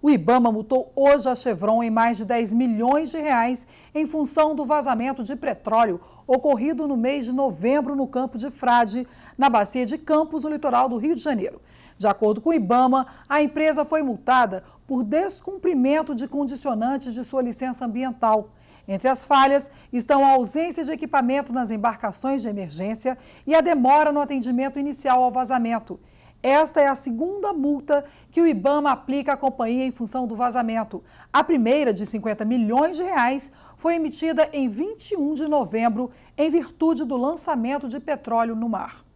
O Ibama multou hoje a Chevron em mais de 10 milhões de reais em função do vazamento de petróleo ocorrido no mês de novembro no campo de Frade, na bacia de Campos, no litoral do Rio de Janeiro. De acordo com o Ibama, a empresa foi multada por descumprimento de condicionantes de sua licença ambiental. Entre as falhas estão a ausência de equipamento nas embarcações de emergência e a demora no atendimento inicial ao vazamento. Esta é a segunda multa que o Ibama aplica à companhia em função do vazamento. A primeira, de 50 milhões de reais, foi emitida em 21 de novembro, em virtude do lançamento de petróleo no mar.